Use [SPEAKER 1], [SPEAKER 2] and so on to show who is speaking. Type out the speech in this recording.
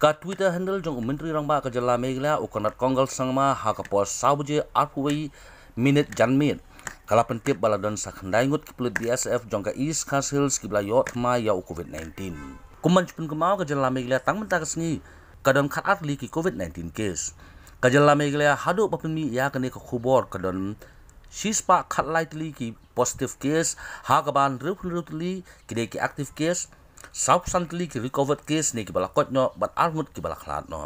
[SPEAKER 1] ka twitter handle jong menteri rangba ka jala megla ukanat kongal sangma ha ka po sabuje atwei minute janmin kala pentip baladon sakhandai ngut ki pulit bsf jong ka east khas hills ki yot ma ya covid 19 kuman cipun kemau ka jala megla tang menta kasni kadon khat at ki covid 19 case ka jala megla hadu mi ya kene ka khubor kadon shispa khatlai lightly ki positive case ha ka ban li ki ki active case Southampton ki recovered case ne ki bala but Armut ki bala